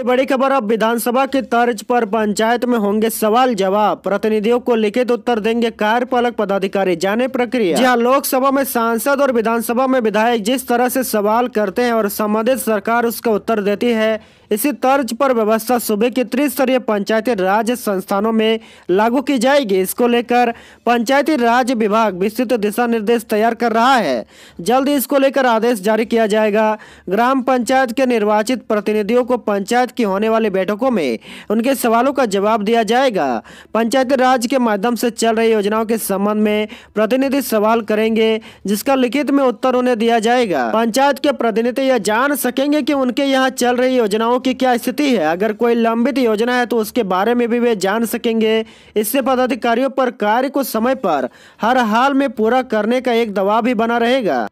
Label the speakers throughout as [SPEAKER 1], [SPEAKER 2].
[SPEAKER 1] ये बड़ी खबर अब विधानसभा के तर्ज पर पंचायत में होंगे सवाल जवाब प्रतिनिधियों को लिखित उत्तर देंगे कार्यपालक पदाधिकारी जाने प्रक्रिया जी हाँ, लोकसभा में सांसद और विधानसभा में विधायक जिस तरह से सवाल करते हैं और संबंधित सरकार उसका उत्तर देती है इसी तर्ज पर व्यवस्था सूबे के त्रिस्तरीय पंचायती राज संस्थानों में लागू की जाएगी इसको लेकर पंचायती राज विभाग विस्तृत दिशा निर्देश तैयार कर रहा है जल्द इसको लेकर आदेश जारी किया जाएगा ग्राम पंचायत के निर्वाचित प्रतिनिधियों को पंचायत की होने वाली बैठकों में उनके सवालों का जवाब दिया जाएगा पंचायती राज के माध्यम से चल रही योजनाओं के संबंध में प्रतिनिधि सवाल करेंगे जिसका लिखित में उत्तर उन्हें दिया जाएगा पंचायत के प्रतिनिधि यह जान सकेंगे कि उनके यहाँ चल रही योजनाओं की क्या स्थिति है अगर कोई लंबित योजना है तो उसके बारे में भी वे जान सकेंगे इससे पदाधिकारियों पर कार्य को समय पर हर हाल में पूरा करने का एक दबाव भी बना रहेगा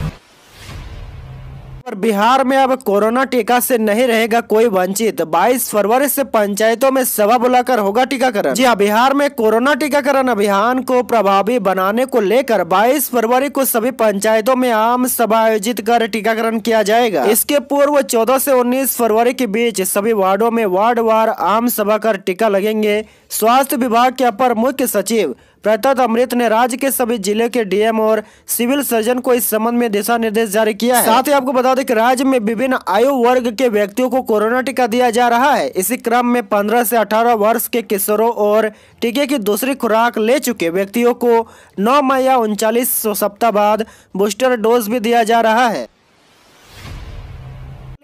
[SPEAKER 1] और बिहार में अब कोरोना टीका से नहीं रहेगा कोई वंचित 22 फरवरी से पंचायतों में सभा बुलाकर होगा टीकाकरण जी हाँ बिहार में कोरोना टीकाकरण अभियान को प्रभावी बनाने को लेकर 22 फरवरी को सभी पंचायतों में आम सभा आयोजित कर टीकाकरण किया जाएगा इसके पूर्व चौदह से उन्नीस फरवरी के बीच सभी वार्डो में वार्ड वार आम सभा कर टीका लगेंगे स्वास्थ्य विभाग के अपर मुख्य सचिव प्रताप अमृत ने राज्य के सभी जिले के डीएम और सिविल सर्जन को इस संबंध में दिशा निर्देश जारी किया है साथ ही आपको बता दें कि राज्य में विभिन्न आयु वर्ग के व्यक्तियों को कोरोना टीका दिया जा रहा है इसी क्रम में पंद्रह से अठारह वर्ष के किशोरों और टीके की दूसरी खुराक ले चुके व्यक्तियों को नौ मई या उनचालीस सप्ताह बाद बूस्टर डोज भी दिया जा रहा है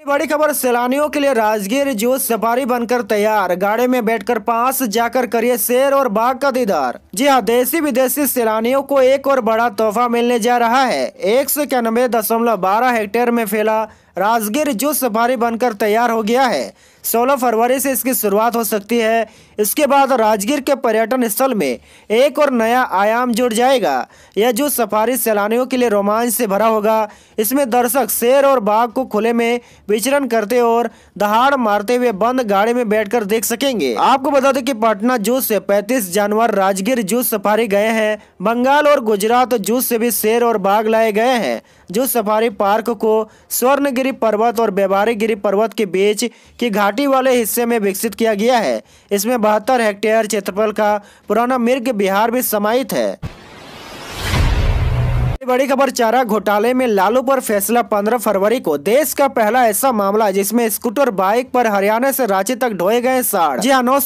[SPEAKER 1] बड़ी खबर सैलानियों के लिए राजगीर जो सफारी बनकर तैयार गाड़ी में बैठकर पास जाकर करिए शेर और बाघ का दीदार जी हाँ देसी विदेशी सैलानियों को एक और बड़ा तोहफा मिलने जा रहा है एक सौ इक्यानबे दशमलव बारह हेक्टेयर में फैला राजगीर जो सफारी बनकर तैयार हो गया है 16 फरवरी से इसकी शुरुआत हो सकती है इसके बाद राजगीर के पर्यटन स्थल में एक और नया आयाम जुड़ जाएगा यह जो सफारी सैलानियों के लिए रोमांच से भरा होगा इसमें दर्शक शेर और बाघ को खुले में विचरण करते और दहाड़ मारते हुए बंद गाड़ी में बैठकर देख सकेंगे आपको बता दें कि पटना जू से पैंतीस जानवर राजगीर जू सफारी गए हैं बंगाल और गुजरात जू से भी शेर और बाघ लाए गए हैं जो सफारी पार्क को स्वर्णगिरी पर्वत और बेबारी गिरी पर्वत के बीच की घाट घाटी वाले हिस्से में विकसित किया गया है इसमें बहत्तर हेक्टेयर क्षेत्रफल का पुराना मिर्ग बिहार भी समाहित है बड़ी खबर चारा घोटाले में लालू पर फैसला 15 फरवरी को देश का पहला ऐसा मामला जिसमें स्कूटर बाइक पर हरियाणा से रांची तक ढोए गए साढ़ जी हाँ नौ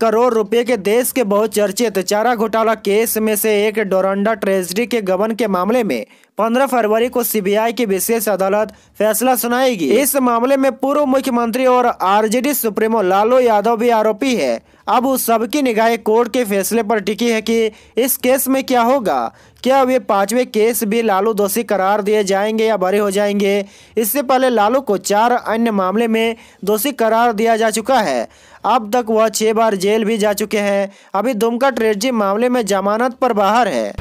[SPEAKER 1] करोड़ रुपए के देश के बहुचर्चित चारा घोटाला केस में से एक डोरंडा ट्रेजरी के गबन के मामले में 15 फरवरी को सीबीआई की विशेष अदालत फैसला सुनाएगी इस मामले में पूर्व मुख्यमंत्री और आरजेडी सुप्रीमो लालू यादव भी आरोपी है अब उस सबकी निगाहें कोर्ट के फैसले पर टिकी है कि इस केस में क्या होगा क्या वे पांचवे केस भी लालू दोषी करार दिए जाएंगे या बरी हो जाएंगे इससे पहले लालू को चार अन्य मामले में दोषी करार दिया जा चुका है अब तक वह छह बार जेल भी जा चुके हैं अभी दुमका ट्रेजी मामले में जमानत पर बाहर है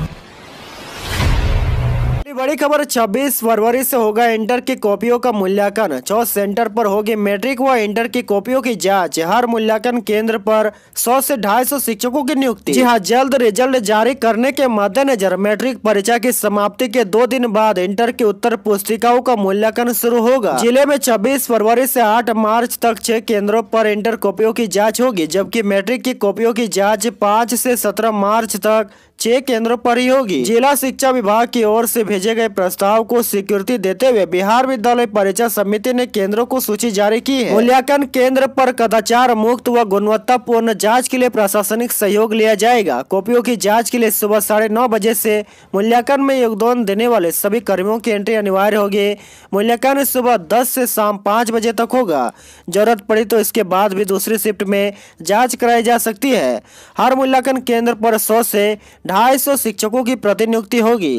[SPEAKER 1] बड़ी खबर 26 फरवरी से होगा इंटर की कॉपियों का मूल्यांकन छह सेंटर पर होगी मैट्रिक व इंटर की कॉपियों की जांच हर मूल्यांकन केंद्र पर 100 से 250 शिक्षकों की नियुक्ति जी हाँ जल्द रिजल्ट जारी करने के मद्देनजर मैट्रिक परीक्षा की समाप्ति के दो दिन बाद इंटर की उत्तर पुस्तिकाओं का मूल्यांकन शुरू होगा जिले में छब्बीस फरवरी ऐसी आठ मार्च तक छह केंद्रों आरोप इंटर कॉपियों की जाँच होगी जबकि मैट्रिक की कॉपियों की जाँच पाँच ऐसी सत्रह मार्च तक छह केंद्रों पर ही होगी जिला शिक्षा विभाग की ओर से भेजे गए प्रस्ताव को स्वीकृति देते हुए बिहार विद्यालय परीक्षा समिति ने केंद्रों को सूची जारी की है मूल्यांकन केंद्र पर कदाचार मुक्त व गुणवत्ता पूर्ण जाँच के लिए प्रशासनिक सहयोग लिया जाएगा कॉपियों की जाँच के लिए सुबह साढ़े नौ बजे ऐसी मूल्यांकन में योगदान देने वाले सभी कर्मियों की एंट्री अनिवार्य होगी मूल्यांकन सुबह दस ऐसी शाम पाँच बजे तक होगा जरूरत पड़ी तो इसके बाद भी दूसरी शिफ्ट में जांच कराई जा सकती है हर मूल्यांकन केंद्र पर सौ से ढाई सौ शिक्षकों की प्रतिनियुक्ति होगी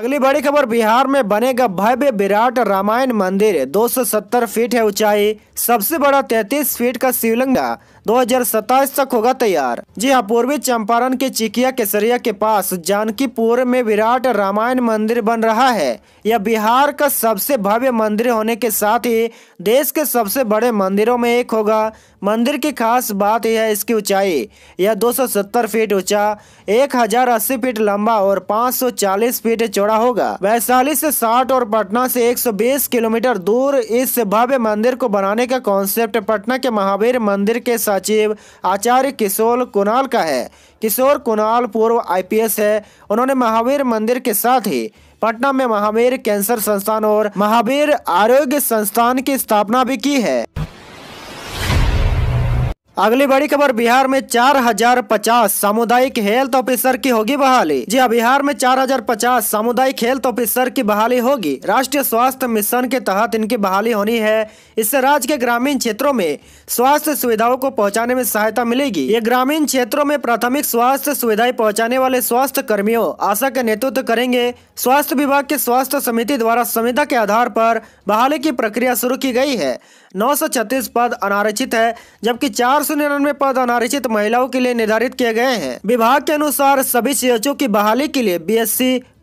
[SPEAKER 1] अगली बड़ी खबर बिहार में बनेगा भव्य विराट रामायण मंदिर 270 फीट है ऊंचाई सबसे बड़ा 33 फीट का शिवलिंग 2027 तक होगा तैयार जी हाँ पूर्वी चंपारण के चिकिया केसरिया के पास जानकीपुर में विराट रामायण मंदिर बन रहा है यह बिहार का सबसे भव्य मंदिर होने के साथ ही देश के सबसे बड़े मंदिरों में एक होगा मंदिर की खास बात यह है इसकी ऊंचाई यह 270 फीट ऊंचा 1080 फीट लंबा और 540 फीट चौड़ा होगा वैशाली से 60 और पटना से 120 किलोमीटर दूर इस भव्य मंदिर को बनाने का कॉन्सेप्ट पटना के महावीर मंदिर के साथ सचिव आचार्य किशोर कुणाल का है किशोर कुणाल पूर्व आईपीएस है उन्होंने महावीर मंदिर के साथ ही पटना में महावीर कैंसर संस्थान और महावीर आरोग्य संस्थान की स्थापना भी की है अगली बड़ी खबर बिहार में 4050 सामुदायिक हेल्थ ऑफिसर की होगी बहाली जी हाँ बिहार में 4050 सामुदायिक हेल्थ ऑफिसर की बहाली होगी राष्ट्रीय स्वास्थ्य मिशन के तहत इनकी बहाली होनी है इससे राज्य के ग्रामीण क्षेत्रों में स्वास्थ्य सुविधाओं को पहुँचाने में सहायता मिलेगी ये ग्रामीण क्षेत्रों में प्राथमिक स्वास्थ्य सुविधाएं पहुँचाने वाले स्वास्थ्य कर्मियों आशा का नेतृत्व करेंगे स्वास्थ्य विभाग के स्वास्थ्य समिति द्वारा संविधा के आधार आरोप बहाली की प्रक्रिया शुरू की गयी है नौ पद अनारक्षित है जबकि चार पद अनारक्षित महिलाओं के लिए निर्धारित किए गए हैं विभाग के अनुसार सभी सी की बहाली के लिए बी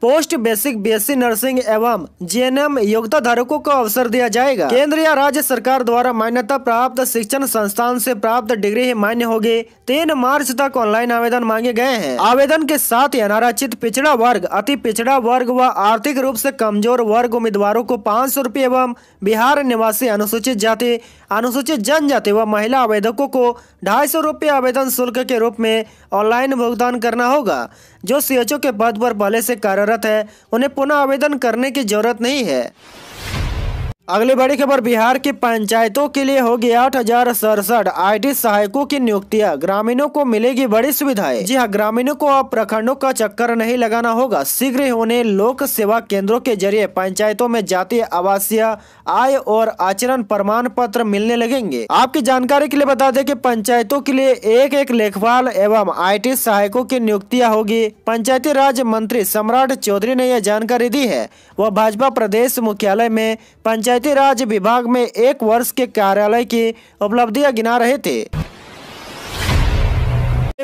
[SPEAKER 1] पोस्ट बेसिक बीएससी नर्सिंग एवं जीएनएम योग्यता धारकों को अवसर दिया जाएगा केंद्र या राज्य सरकार द्वारा मान्यता प्राप्त शिक्षण संस्थान से प्राप्त डिग्री ही मान्य होगी तीन मार्च तक ऑनलाइन आवेदन मांगे गए हैं आवेदन के साथ ही अनारक्षित पिछड़ा वर्ग अति पिछड़ा वर्ग व आर्थिक रूप से कमजोर वर्ग उम्मीदवारों को पाँच सौ रूपए एवं बिहार निवासी अनुसूचित जाति अनुसूचित जनजाति व महिला आवेदकों को ढाई सौ आवेदन शुल्क के रूप में ऑनलाइन भुगतान करना होगा जो सीएचओ के पद पर पहले से कार्यरत है उन्हें पुनः आवेदन करने की जरूरत नहीं है अगली बड़ी खबर बिहार की पंचायतों के लिए होगी आठ हजार सड़सठ आई सहायकों की नियुक्तियां ग्रामीणों को मिलेगी बड़ी सुविधाएं जी हां ग्रामीणों को अब प्रखंडों का चक्कर नहीं लगाना होगा शीघ्र ही उन्हें लोक सेवा केंद्रों के जरिए पंचायतों में जातीय आवासीय आय और आचरण प्रमाण पत्र मिलने लगेंगे आपकी जानकारी के लिए बता दें की पंचायतों के लिए एक एक लेखपाल एवं आई सहायकों की नियुक्तियाँ होगी पंचायती राज मंत्री सम्राट चौधरी ने यह जानकारी दी है वह भाजपा प्रदेश मुख्यालय में पंचायत पंचायती राज विभाग में एक वर्ष के कार्यालय की उपलब्धियां गिना रहे थे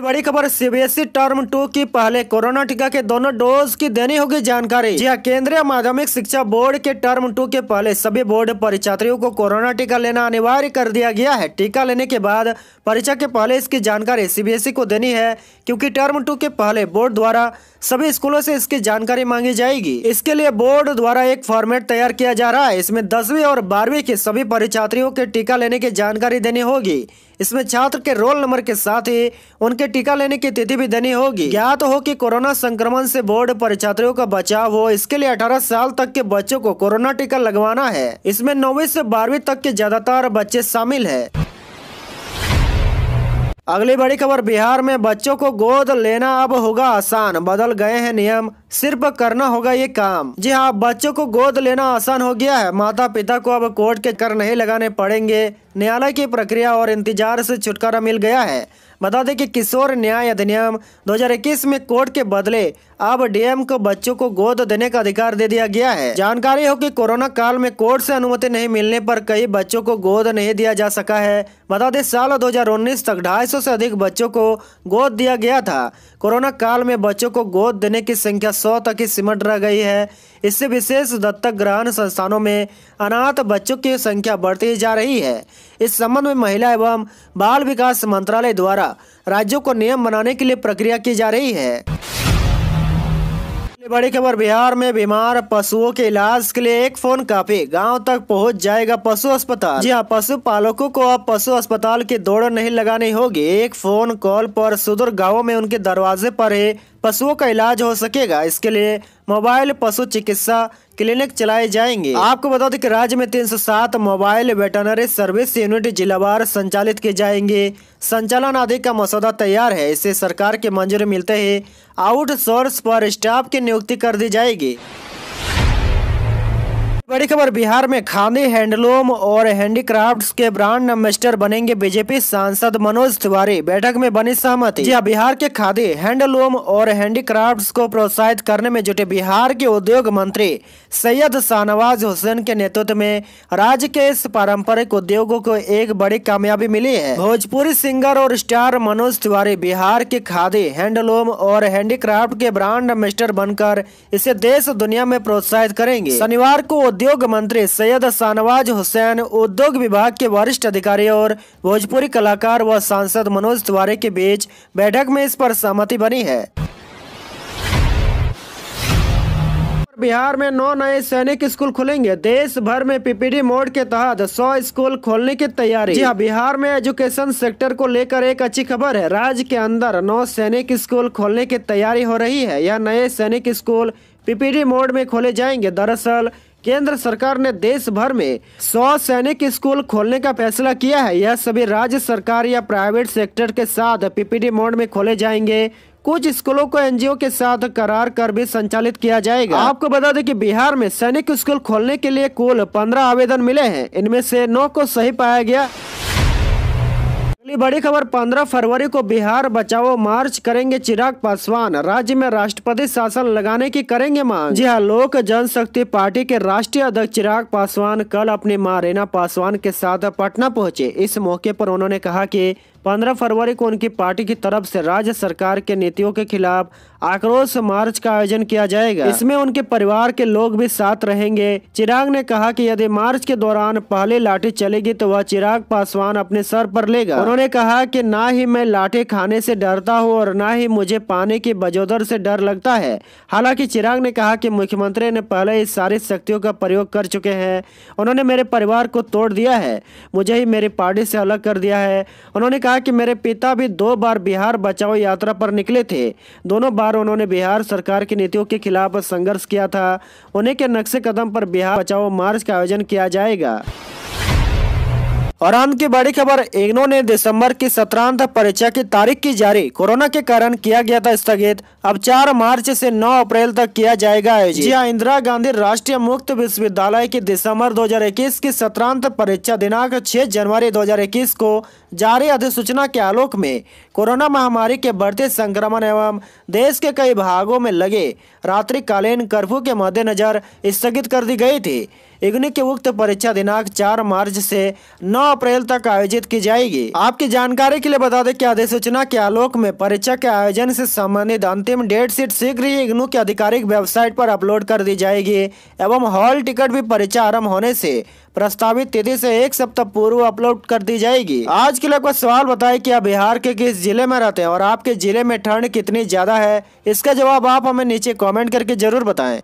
[SPEAKER 1] बड़ी खबर सीबीएसई टर्म टू की पहले कोरोना टीका के दोनों डोज की देनी होगी जानकारी यह हाँ, केंद्रीय माध्यमिक शिक्षा बोर्ड के टर्म टू के पहले सभी बोर्ड परीक्षार्थियों को कोरोना टीका लेना अनिवार्य कर दिया गया है टीका लेने के बाद परीक्षा के पहले इसकी जानकारी सीबीएसई e को देनी है क्योंकि टर्म टू के पहले बोर्ड द्वारा सभी स्कूलों से इसकी जानकारी मांगी जाएगी इसके लिए बोर्ड द्वारा एक फॉर्मेट तैयार किया जा रहा है इसमें दसवीं और बारहवीं के सभी परीक्षार्थियों के टीका लेने की जानकारी देनी होगी इसमें छात्र के रोल नंबर के साथ ही उनके टीका लेने की तिथि भी देनी होगी ज्ञात हो कि कोरोना संक्रमण से बोर्ड पर छात्रों का बचाव हो इसके लिए 18 साल तक के बच्चों को कोरोना टीका लगवाना है इसमें नौवीं से बारहवीं तक के ज्यादातर बच्चे शामिल है अगली बड़ी खबर बिहार में बच्चों को गोद लेना अब होगा आसान बदल गए हैं नियम सिर्फ करना होगा ये काम जी हाँ बच्चों को गोद लेना आसान हो गया है माता पिता को अब कोर्ट के कर नहीं लगाने पड़ेंगे न्यायालय की प्रक्रिया और इंतजार से छुटकारा मिल गया है बता दें कि किशोर न्याय अधिनियम 2021 में कोर्ट के बदले अब डीएम को बच्चों को गोद देने का अधिकार दे दिया गया है जानकारी हो कि कोरोना काल में कोर्ट से अनुमति नहीं मिलने पर कई बच्चों को गोद नहीं दिया जा सका है बता दें साल 2019 तक 250 से अधिक बच्चों को गोद दिया गया था कोरोना काल में बच्चों को गोद देने की संख्या सौ तक ही सिमट रह गई है इससे विशेष दत्तक ग्रहण संस्थानों में अनाथ बच्चों की संख्या बढ़ती जा रही है इस संबंध में महिला एवं बाल विकास मंत्रालय द्वारा राज्यों को नियम बनाने के लिए प्रक्रिया की जा रही है बड़ी खबर बिहार में बीमार पशुओं के इलाज के लिए एक फोन काफी गांव तक पहुंच जाएगा पशु अस्पताल जी हाँ पशु पालकों को अब पशु अस्पताल की दौड़ नहीं लगानी होगी एक फोन कॉल पर सुदूर गांवों में उनके दरवाजे पर ही पशुओं का इलाज हो सकेगा इसके लिए मोबाइल पशु चिकित्सा क्लिनिक चलाए जाएंगे आपको बता दें कि राज्य में 307 मोबाइल वेटनरी सर्विस यूनिट जिलावार संचालित किए जाएंगे संचालन आदि का मसौदा तैयार है इसे सरकार के मंजूरी मिलते ही आउटसोर्स पर स्टाफ की नियुक्ति कर दी जाएगी बड़ी खबर बिहार में खादी हैंडलूम और हैंडीक्राफ्ट्स के ब्रांड एम्बेसडर बनेंगे बीजेपी सांसद मनोज तिवारी बैठक में बनी सहमति जी हाँ, बिहार के खादी हैंडलूम और हैंडीक्राफ्ट्स को प्रोत्साहित करने में जुटे बिहार के उद्योग मंत्री सैयद शाहनवाज हुसैन के नेतृत्व में राज्य के इस पारंपरिक उद्योगों को एक बड़ी कामयाबी मिली है भोजपुरी सिंगर और स्टार मनोज तिवारी बिहार के खादी हैंडलूम और हैंडीक्राफ्ट के ब्रांड एम्बेसडर बनकर इसे देश दुनिया में प्रोत्साहित करेंगे शनिवार को उद्योग मंत्री सैयद शाहनवाज हुसैन उद्योग विभाग के वरिष्ठ अधिकारी और भोजपुरी कलाकार व सांसद मनोज तिवारी के बीच बैठक में इस पर सहमति बनी है बिहार में नौ नए सैनिक स्कूल खुलेंगे देश भर में पीपीडी मोड के तहत 100 स्कूल खोलने की तैयारी जी हाँ बिहार में एजुकेशन सेक्टर को लेकर एक अच्छी खबर है राज्य के अंदर नौ सैनिक स्कूल खोलने की तैयारी हो रही है यह नए सैनिक स्कूल पीपीडी मोड में खोले जाएंगे दरअसल केंद्र सरकार ने देश भर में सौ सैनिक स्कूल खोलने का फैसला किया है यह सभी राज्य सरकार या प्राइवेट सेक्टर के साथ पीपीडी मोड में खोले जाएंगे कुछ स्कूलों को एनजीओ के साथ करार कर भी संचालित किया जाएगा आपको बता दें कि बिहार में सैनिक स्कूल खोलने के लिए कुल पंद्रह आवेदन मिले हैं इनमें से नौ को सही पाया गया अगली बड़ी खबर 15 फरवरी को बिहार बचाओ मार्च करेंगे चिराग पासवान राज्य में राष्ट्रपति शासन लगाने की करेंगे मांग जी हाँ लोक जनशक्ति पार्टी के राष्ट्रीय अध्यक्ष चिराग पासवान कल अपनी माँ रेना पासवान के साथ पटना पहुंचे इस मौके पर उन्होंने कहा कि 15 फरवरी को उनकी पार्टी की तरफ से राज्य सरकार के नीतियों के खिलाफ आक्रोश मार्च का आयोजन किया जाएगा इसमें उनके परिवार के लोग भी साथ रहेंगे चिराग ने कहा कि यदि मार्च के दौरान पहले लाठी चलेगी तो वह चिराग पासवान अपने सर पर लेगा उन्होंने कहा कि ना ही मैं लाठी खाने से डरता हूँ और ना ही मुझे पानी की बजोदर से डर लगता है हालांकि चिराग ने कहा की मुख्यमंत्री ने पहले इस सारी शक्तियों का प्रयोग कर चुके हैं उन्होंने मेरे परिवार को तोड़ दिया है मुझे ही मेरी पार्टी से अलग कर दिया है उन्होंने कहा कहा कि मेरे पिता भी दो बार बिहार बचाओ यात्रा पर निकले थे दोनों बार उन्होंने बिहार सरकार की नीतियों के खिलाफ संघर्ष किया था उन्हें के नक्शे कदम पर बिहार बचाओ मार्च का आयोजन किया जाएगा और अंत की बड़ी खबर इग्नो ने दिसंबर की सत्रांत परीक्षा की तारीख की जारी कोरोना के कारण किया गया था स्थगित अब 4 मार्च से 9 अप्रैल तक किया जाएगा आयोजन जी हाँ, इंदिरा गांधी राष्ट्रीय मुक्त विश्वविद्यालय की दिसंबर 2021 की सत्रांत परीक्षा दिनांक 6 जनवरी 2021 को जारी अधिसूचना के आलोक में कोरोना महामारी के बढ़ते संक्रमण एवं देश के कई भागों में लगे रात्रिकालीन कर्फ्यू के मद्देनजर स्थगित कर दी गयी थी इग्नू के उक्त परीक्षा दिनांक चार मार्च से नौ अप्रैल तक आयोजित की जाएगी आपकी जानकारी के लिए बता दें कि अधिसूचना के आलोक में परीक्षा के आयोजन से संबंधित अंतिम डेट शीट शीघ्र ही इग्नू की आधिकारिक वेबसाइट पर अपलोड कर दी जाएगी एवं हॉल टिकट भी परीक्षा आरम्भ होने से प्रस्तावित तिथि से एक सप्ताह पूर्व अपलोड कर दी जाएगी आज के लिए कुछ सवाल बताए कि आप बिहार के किस जिले में रहते हैं और आपके जिले में ठंड कितनी ज्यादा है इसका जवाब आप हमें नीचे कमेंट करके जरूर बताएं